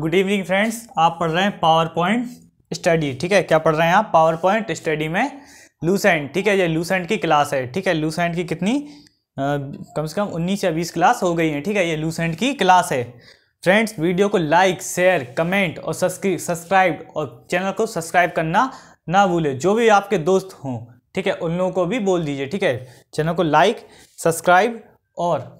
good evening friends आप पढ़ रहे हैं पावर पॉइंट स्टडी ठीक है क्या पढ़ रहे हैं आप पावर पॉइंट स्टडी में लूसेंट ठीक है ये लूसेंट की क्लास है ठीक है लूसेंट की कितनी आ, कम से कम उन्नीस या बीस क्लास हो गई है ठीक है ये लूसेंट की क्लास है फ्रेंड्स वीडियो को लाइक शेयर कमेंट और सब्सक्राइब और चैनल को सब्सक्राइब करना ना भूलें जो भी आपके दोस्त हों ठीक है उन लोगों को भी बोल दीजिए ठीक है चैनल को लाइक सब्सक्राइब और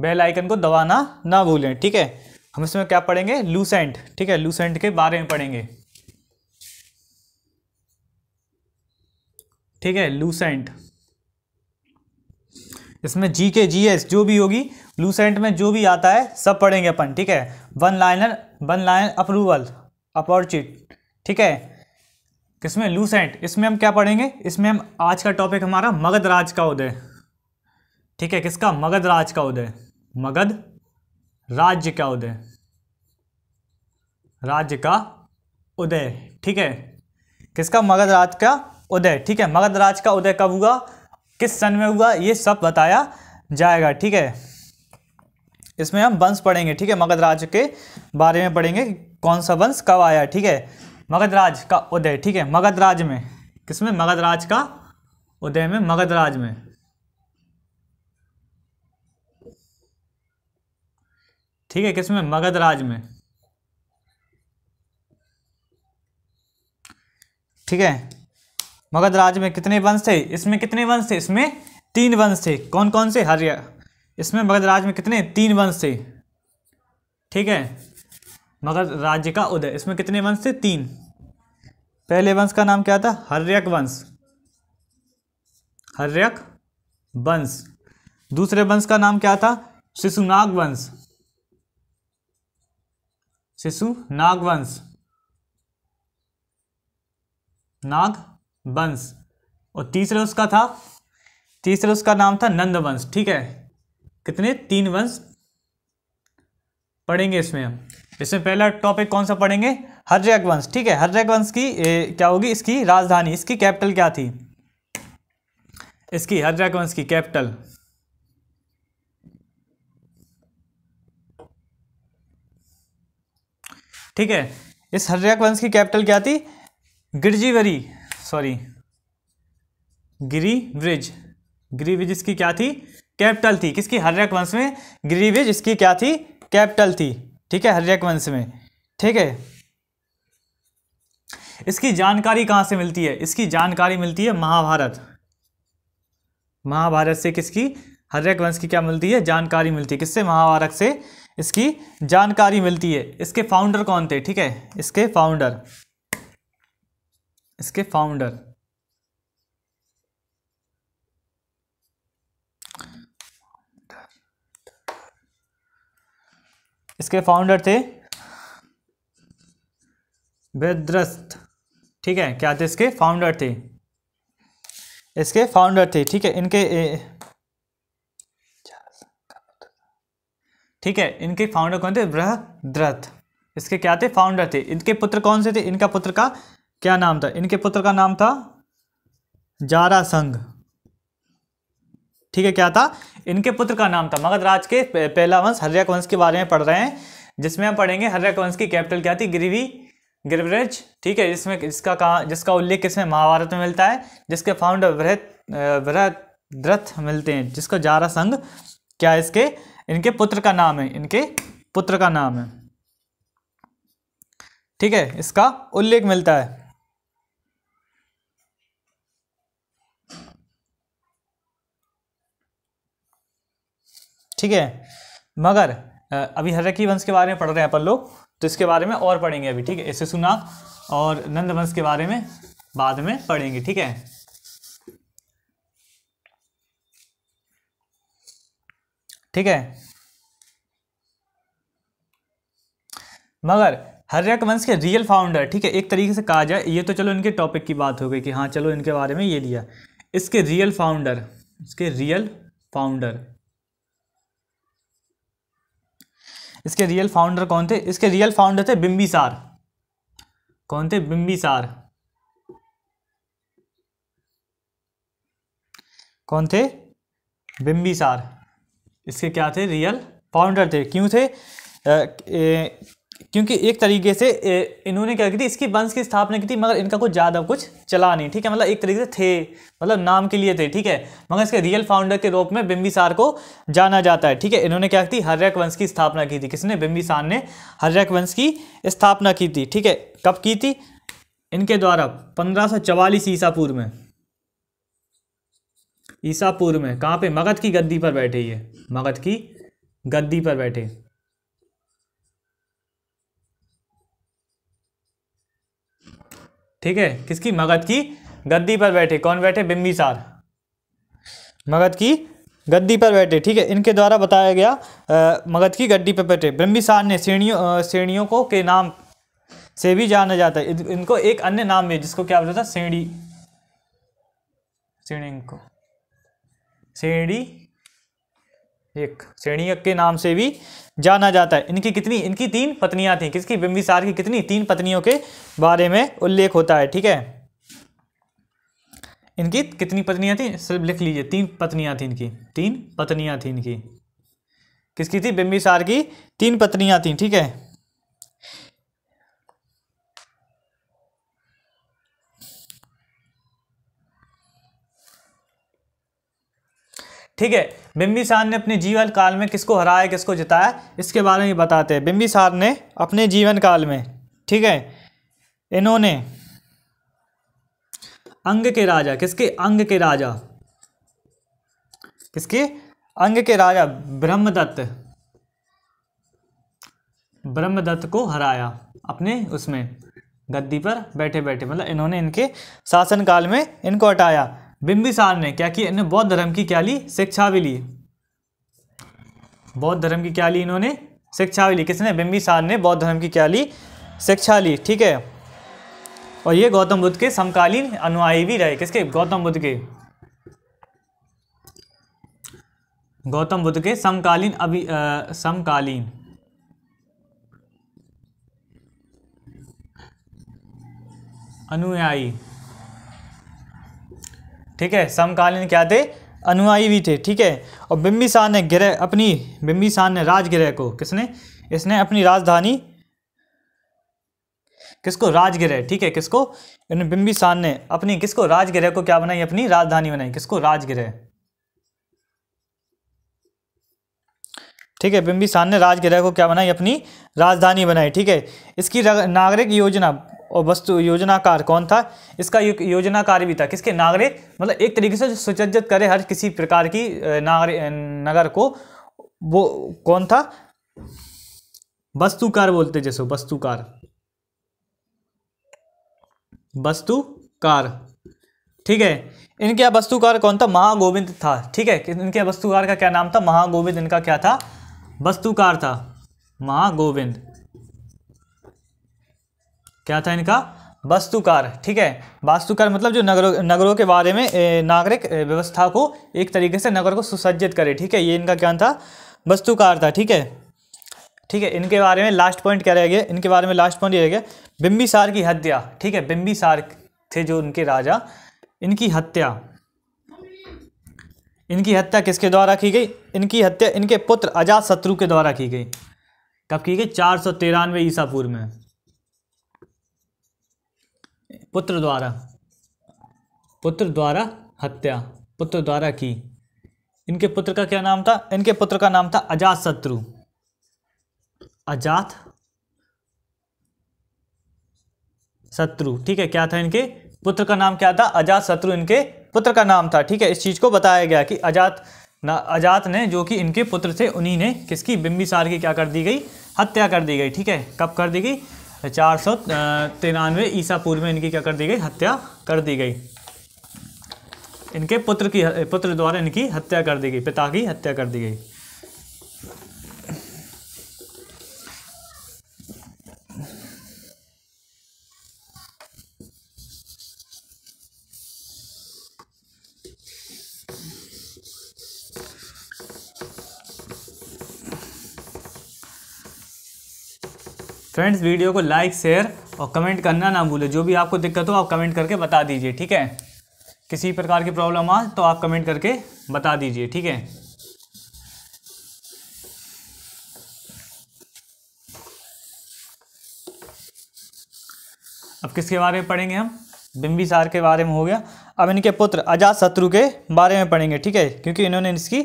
बेल आइकन को दबाना ना भूलें ठीक है हम इसमें क्या पढ़ेंगे लूसेंट ठीक है लूसेंट के बारे में पढ़ेंगे ठीक है लूसेंट इसमें जी के जी एस जो भी होगी लूसेंट में जो भी आता है सब पढ़ेंगे अपन ठीक है वन लाइनर वन लाइन अप्रूवल अपॉर्चिट ठीक है किसमें लूसेंट इसमें हम क्या पढ़ेंगे इसमें हम आज का टॉपिक हमारा मगध राज का उदय ठीक है किसका मगध राज का उदय मगध राज्य का उदय राज्य का उदय ठीक है किसका मगध राज का उदय ठीक है मगध राज का उदय कब हुआ किस सन में हुआ ये सब बताया जाएगा ठीक है इसमें हम वंश पढ़ेंगे ठीक है मगध राज्य के बारे में पढ़ेंगे कौन सा वंश कब आया ठीक है मगध राज का उदय ठीक है मगध राज में किसमें मगध राज का उदय में मगध राज में ठीक है किसमें मगध राज में ठीक है मगध राज में कितने वंश थे इसमें कितने वंश थे इसमें तीन वंश थे कौन कौन से हरिया इसमें मगध राज में कितने तीन वंश थे ठीक है मगध राज्य का उदय इसमें कितने वंश थे तीन पहले वंश का नाम क्या था हर्यक वंश हर्यक वंश दूसरे वंश का नाम क्या था शिशुनाग वंश शिशु नागवंश नाग वंश और तीसरा उसका था तीसरा उसका नाम था नंदवंश ठीक है कितने तीन वंश पढ़ेंगे इसमें हम इसमें पहला टॉपिक कौन सा पढ़ेंगे हरजैक वंश ठीक है हरजैक वंश की ए, क्या होगी इसकी राजधानी इसकी कैपिटल क्या थी इसकी हरजैक वंश की कैपिटल ठीक है इस हर्यक वंश की कैपिटल क्या थी गिरजीवरी सॉरी गिरीव्रिज गिरीव्रिज इसकी क्या थी कैपिटल थी किसकी हर्यक वंश में गिरीव्रिज इसकी क्या थी कैपिटल थी ठीक है हर्यक वंश में ठीक है इसकी जानकारी कहाँ से मिलती है इसकी जानकारी मिलती है महाभारत महाभारत से किसकी हर्यक वंश की क्या मिलती है जानकारी मिलती है किससे महाभारत से इसकी जानकारी मिलती है इसके फाउंडर कौन थे ठीक है इसके फाउंडर इसके फाउंडर इसके फाउंडर थे वेद्रस्त ठीक है क्या थे इसके फाउंडर थे इसके फाउंडर थे ठीक है इनके ठीक है इनके फाउंडर कौन थे बृहद्रथ इसके क्या थे फाउंडर थे इनके पुत्र कौन से थे इनका पुत्र का क्या नाम था इनके पुत्र का नाम था जारा संघ ठीक है क्या था इनके पुत्र का नाम था मगध राज के पहला वंश हर्यक वंश के बारे में पढ़ रहे हैं जिसमें हम पढ़ेंगे हर्यक वंश की कैपिटल क्या थी गिरवी गिरिवरेज ठीक है जिसमें इसका कहा जिसका उल्लेख किसमें महाभारत में मिलता है जिसके फाउंडर वृहत वृहद्रथ मिलते हैं जिसको जारा संघ क्या इसके इनके पुत्र का नाम है इनके पुत्र का नाम है ठीक है इसका उल्लेख मिलता है ठीक है मगर अभी हरकी वंश के बारे में पढ़ रहे हैं अपन लोग तो इसके बारे में और पढ़ेंगे अभी ठीक है ऐसे सुना और नंद वंश के बारे में बाद में पढ़ेंगे ठीक है ठीक है मगर हर्यक वंश के रियल फाउंडर ठीक है एक तरीके से कहा जाए ये तो चलो इनके टॉपिक की बात हो गई कि हाँ चलो इनके बारे में ये लिया इसके रियल फाउंडर इसके रियल फाउंडर इसके रियल फाउंडर कौन थे इसके रियल फाउंडर थे बिम्बिसार कौन थे बिम्बिसार कौन थे बिम्बिसार इसके क्या थे रियल फाउंडर थे क्यों थे क्योंकि एक तरीके से इन्होंने क्या की थी इसकी वंश की स्थापना की थी मगर इनका कुछ ज़्यादा कुछ चला नहीं ठीक है मतलब एक तरीके से थे मतलब नाम के लिए थे ठीक है मगर इसके रियल फाउंडर के रूप में बिम्बिसार को जाना जाता है ठीक है इन्होंने क्या की थी हर्यक वंश की स्थापना की थी किसने बिम्बिसार ने हर्यक वंश की स्थापना की थी ठीक है कब की थी इनके द्वारा पंद्रह सौ ईसा पूर्व में ईसापुर में कहाँ पे मगध की गद्दी पर बैठे ये मगध की गद्दी पर बैठे ठीक है किसकी मगध की गद्दी पर बैठे कौन बैठे बिम्बिसार मगध की गद्दी पर बैठे ठीक है इनके द्वारा बताया गया आ, मगध की गद्दी पर बैठे बिम्बिसार ने श्रेणियों श्रेणियों को के नाम से भी जाना जाता है इनको एक अन्य नाम है जिसको क्या बोलता था श्रेणी श्रेणी को श्रेणी एक श्रेणी के नाम से भी जाना जाता है इनकी कितनी इनकी तीन पत्नियां थीं किसकी बिंबिसार की कितनी तीन पत्नियों के बारे में उल्लेख होता है ठीक है इनकी कितनी पत्नियां थीं सिर्फ लिख लीजिए तीन पत्नियां थीं इनकी तीन पत्नियां थीं इनकी किसकी थी बिंबिसार की तीन पत्नियां थीं ठीक है ठीक है बिम्बिसार ने अपने जीवन काल में किसको हराया किसको जिताया इसके बारे में बताते हैं बिम्बिसार ने अपने जीवन काल में ठीक है इन्होंने अंग के राजा किसके अंग के राजा किसके अंग के राजा ब्रह्मदत्त ब्रह्मदत्त को हराया अपने उसमें गद्दी पर बैठे बैठे मतलब इन्होंने इनके शासनकाल में इनको हटाया बिंबिसार ने क्या कि इन्हें बौद्ध धर्म की क्या ली शिक्षा भी ली बौद्ध धर्म की क्या ली इन्होंने शिक्षा भी ली किसने बिंबिसार ने बौद्ध धर्म की क्या ली शिक्षा ली ठीक है और ये गौतम बुद्ध के समकालीन अनुयायी भी रहे किसके गौतम बुद्ध के गौतम बुद्ध के समकालीन अभी आ, समकालीन अनुयायी ठीक है समकालीन क्या थे अनुयायी भी थे ठीक है और बिम्बिसार ने गृह अपनी बिम्बिसार ने राजगृह को किसने इसने अपनी राजधानी किसको राजगृह ठीक है किसको बिम्बिसार ने अपनी किसको राजगृह को क्या बनाई अपनी राजधानी बनाई किसको राजगृह ठीक है बिम्बिसार ने राजगृह को क्या बनाई अपनी राजधानी बनाई ठीक है इसकी नागरिक योजना और वस्तु योजनाकार कौन था इसका योजनाकार भी था किसके नागरिक मतलब एक तरीके से सुचज्जित करे हर किसी प्रकार की नागर नगर को वो कौन था वस्तुकार बोलते जैसे वस्तुकार वस्तुकार ठीक है इनके यहाँ वस्तुकार कौन था महागोविंद था ठीक है इनके यहाँ वस्तुकार का क्या नाम था महागोविंद इनका क्या था वस्तुकार था महागोविंद क्या था इनका वस्तुकार ठीक है वास्तुकार मतलब जो नगरों नगरों के बारे में नागरिक व्यवस्था को एक तरीके से नगर को सुसज्जित करे ठीक है ये इनका क्या था वस्तुकार था ठीक है ठीक है इनके बारे में लास्ट पॉइंट क्या रह गया इनके बारे में लास्ट पॉइंट ये रह गया बिम्बिसार की हत्या ठीक है बिम्बिसार थे जो उनके राजा इनकी हत्या इनकी हत्या किसके द्वारा की गई इनकी हत्या इनके पुत्र अजात शत्रु के द्वारा की गई कब की गई चार सौ तिरानवे ईसा पूर्व में पुत्र द्वारा पुत्र द्वारा हत्या पुत्र द्वारा की इनके पुत्र का क्या नाम था इनके पुत्र का नाम था अजात शत्रु अजात शत्रु ठीक है क्या था इनके पुत्र का नाम क्या था अजात शत्रु इनके पुत्र का नाम था ठीक है इस चीज़ को बताया गया कि अजात ना अजात ने जो कि इनके पुत्र थे उन्हीं ने किसकी बिंबिसार की क्या कर दी गई हत्या कर दी गई ठीक है कब कर दी गई चार सौ तिरानवे ईसा पूर्व में इनकी क्या कर दी गई हत्या कर दी गई इनके पुत्र की पुत्र द्वारा इनकी हत्या कर दी गई पिता की हत्या कर दी गई फ्रेंड्स वीडियो को लाइक शेयर और कमेंट करना ना भूलें जो भी आपको दिक्कत हो आप कमेंट करके बता दीजिए ठीक है किसी प्रकार की प्रॉब्लम आ तो आप कमेंट करके बता दीजिए ठीक है अब किसके बारे में पढ़ेंगे हम बिम्बिसार के बारे में हो गया अब इनके पुत्र अजात शत्रु के बारे में पढ़ेंगे ठीक है क्योंकि इन्होंने इसकी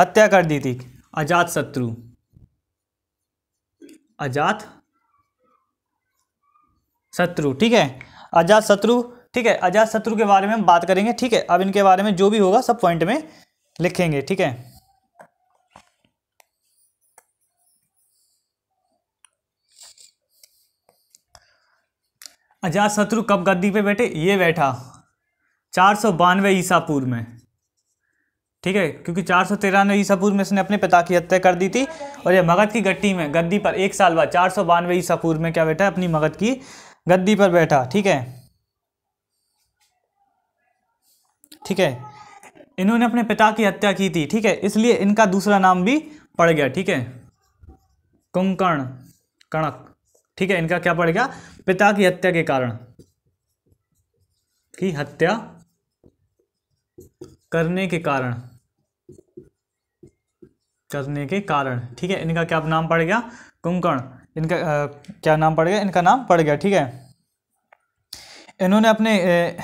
हत्या कर दी थी अजात शत्रु अजात शत्रु ठीक है अजात शत्रु ठीक है अजात शत्रु के बारे में हम बात करेंगे ठीक है अब इनके बारे में जो भी होगा सब पॉइंट में लिखेंगे ठीक है अजात शत्रु कब गद्दी पे बैठे ये बैठा चार सौ बानवे ईसापुर में ठीक है क्योंकि चार सौ तिरानवे ईसापुर में इसने अपने पिता की हत्या कर दी थी और ये मगध की गट्टी में गद्दी पर एक साल बाद चार सौ बानवे ईसापुर में क्या बैठा है अपनी मगध की गद्दी पर बैठा ठीक है ठीक है इन्होंने अपने पिता की हत्या की थी ठीक है इसलिए इनका दूसरा नाम भी पड़ गया ठीक है कुंकर्ण कणक ठीक है इनका क्या पड़ गया पिता की हत्या के कारण की हत्या करने के कारण करने के कारण ठीक है इनका क्या नाम पड़ गया कुंकर्ण इनका आ, क्या नाम पड़ गया इनका नाम पड़ गया ठीक है इन्होंने अपने ए,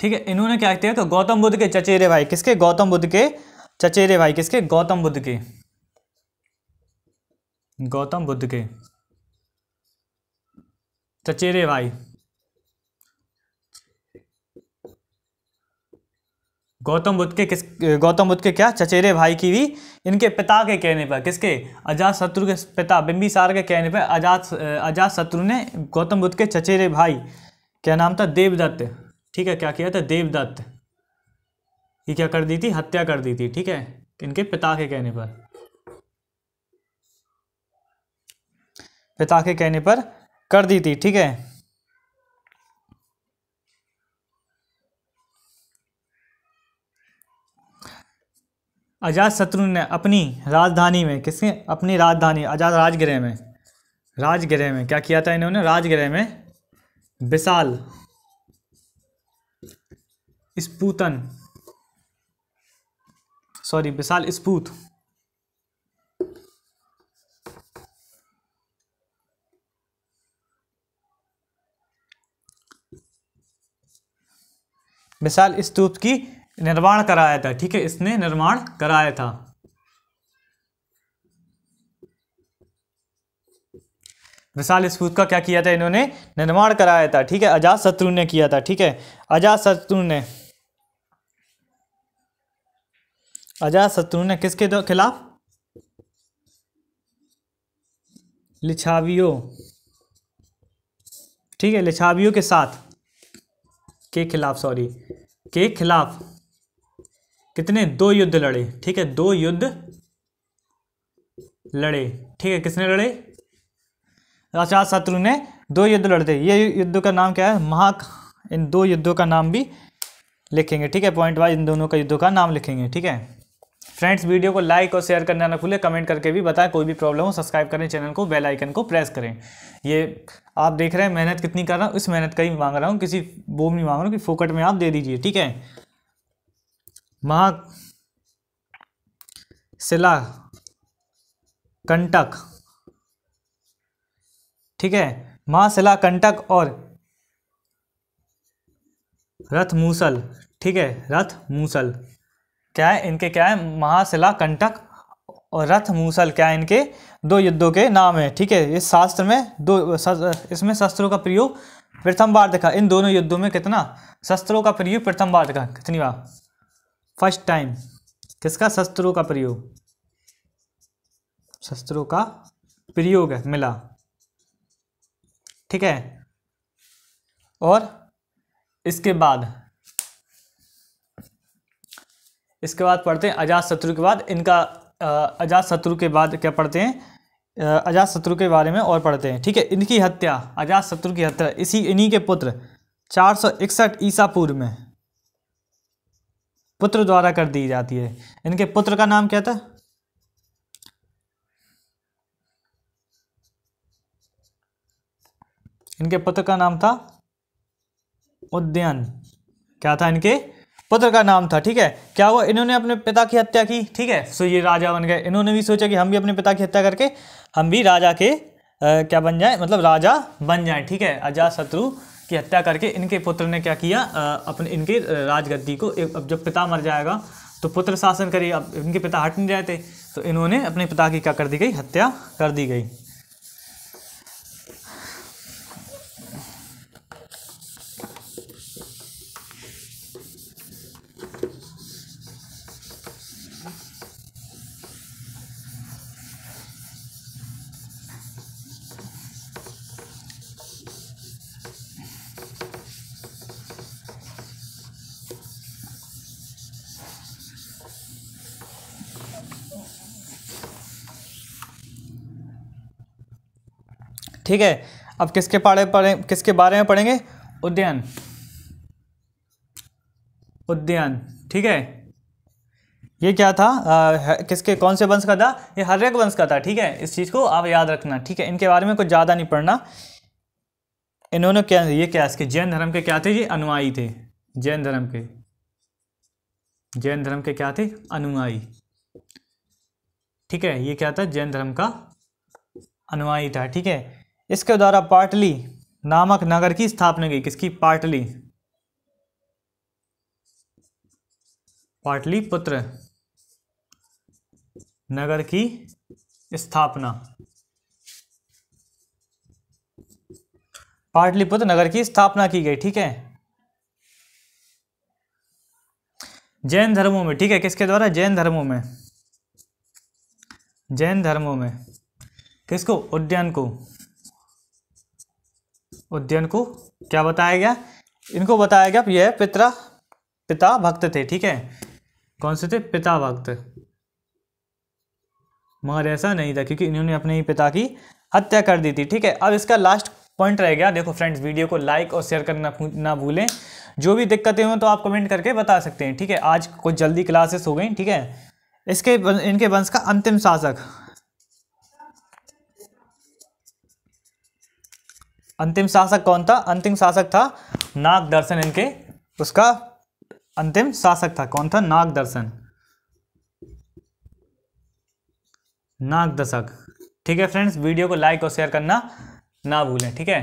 ठीक है इन्होंने क्या किया तो गौतम बुद्ध के चचेरे भाई किसके गौतम बुद्ध के चचेरे भाई किसके गौतम बुद्ध के गौतम बुद्ध के चचेरे भाई गौतम बुद्ध के किस गौतम बुद्ध के क्या चचेरे भाई की भी इनके पिता के कहने पर किसके अजात शत्रु के पिता बिम्बिसार के कहने पर अजात अजात शत्रु ने गौतम बुद्ध के चचेरे भाई क्या नाम था देवदत्त ठीक है क्या किया था देवदत्त ये क्या कर दी थी हत्या कर दी थी ठीक है इनके पिता के कहने पर पिता के कहने पर कर दी थी ठीक है शत्रु ने अपनी राजधानी में किसके अपनी राजधानी आजाद राजगृह में राजगृह में क्या किया था इन्होंने राजगृह में विशाल स्पूतन सॉरी विशाल स्पूत विशाल स्तूप की निर्माण कराया था ठीक है इसने निर्माण कराया था विशाल स्फूत का क्या किया था इन्होंने निर्माण कराया था ठीक है अजात शत्रु ने किया था ठीक है अजात शत्रु ने अजात शत्रु ने किसके खिलाफ लिछावियों ठीक है लिछावियों के साथ के खिलाफ सॉरी के खिलाफ कितने दो युद्ध लड़े ठीक है दो युद्ध लड़े ठीक है किसने लड़े अच्छा शत्रु ने दो युद्ध लड़ते ये युद्ध का नाम क्या है महा इन दो युद्धों का नाम भी लिखेंगे ठीक है पॉइंट वाइज इन दोनों का युद्धों का नाम लिखेंगे ठीक है फ्रेंड्स वीडियो को लाइक और शेयर करना ना खुले कमेंट करके भी बताएं कोई भी प्रॉब्लम हो सब्सक्राइब करें चैनल को बेल आइकन को प्रेस करें ये आप देख रहे हैं मेहनत कितनी कर रहा हूँ इस मेहनत का ही मांग रहा हूँ किसी वो नहीं मांग रहा हूँ कि फोकट में आप दे दीजिए ठीक है शिला कंटक ठीक है महाशिला कंटक और रथ मूसल ठीक है रथ मूसल क्या है इनके क्या है महाशिला कंटक और रथ मूसल क्या है इनके दो युद्धों के नाम है ठीक है इस शास्त्र में दो इसमें शस्त्रों का प्रयोग प्रथम बार देखा इन दोनों युद्धों में कितना शस्त्रों का प्रयोग प्रथम बार देखा कितनी बार फर्स्ट टाइम किसका शस्त्रों का प्रयोग शस्त्रों का प्रयोग है मिला ठीक है और इसके बाद इसके बाद पढ़ते हैं अजात शत्रु के बाद इनका अजात शत्रु के बाद क्या पढ़ते हैं अजात शत्रु के बारे में और पढ़ते हैं ठीक है इनकी हत्या अजात शत्रु की हत्या इसी इन्हीं के पुत्र चार सौ इकसठ ईसा पूर्व में पुत्र द्वारा कर दी जाती है इनके पुत्र का नाम क्या था इनके पुत्र का नाम था उद्यन क्या था इनके पुत्र का नाम था ठीक है क्या हुआ इन्होंने अपने पिता की हत्या की ठीक है सो ये राजा बन गए इन्होंने भी सोचा कि हम भी अपने पिता की हत्या करके हम भी राजा के आ, क्या बन जाए मतलब राजा बन जाए ठीक है अजा शत्रु की हत्या करके इनके पुत्र ने क्या किया अपने इनके राजगद्दी को अब जब पिता मर जाएगा तो पुत्र शासन करिए अब इनके पिता हट नहीं रहे थे तो इन्होंने अपने पिता की क्या कर दी गई हत्या कर दी गई ठीक है अब किसके पाड़े पढ़े किसके बारे में पढ़ेंगे उद्यान उद्यान ठीक है ये क्या था आ, किसके कौन से वंश का था ये हर्यक वंश का था ठीक है इस चीज़ को आप याद रखना ठीक है इनके बारे में कुछ ज़्यादा नहीं पढ़ना इन्होंने क्या ये क्या इसके जैन धर्म के क्या थे ये अनुयायी थे जैन धर्म के जैन धर्म के क्या थे अनुयायी ठीक है ये क्या था जैन धर्म का अनुयायी था ठीक है इसके द्वारा पाटली नामक नगर की स्थापना की किसकी पाटली पुत्र नगर की स्थापना पाटलिपुत्र नगर की स्थापना की गई ठीक है जैन धर्मों में ठीक है किसके द्वारा जैन धर्मों में जैन धर्मों में किसको उद्यान को उद्यन को क्या बताया गया इनको बताया गया यह पिता पिता भक्त थे ठीक है कौन से थे पिता भक्त मगर ऐसा नहीं था क्योंकि इन्होंने अपने ही पिता की हत्या कर दी थी ठीक है अब इसका लास्ट पॉइंट रह गया देखो फ्रेंड्स वीडियो को लाइक और शेयर करना ना भूलें जो भी दिक्कतें हों तो आप कमेंट करके बता सकते हैं ठीक है आज कुछ जल्दी क्लासेस हो गई ठीक है इसके इनके वंश का अंतिम शासक अंतिम शासक कौन था अंतिम शासक था नाग दर्शन इनके उसका अंतिम शासक था कौन था नाग दर्शन नाग दशक ठीक है फ्रेंड्स वीडियो को लाइक और शेयर करना ना भूलें ठीक है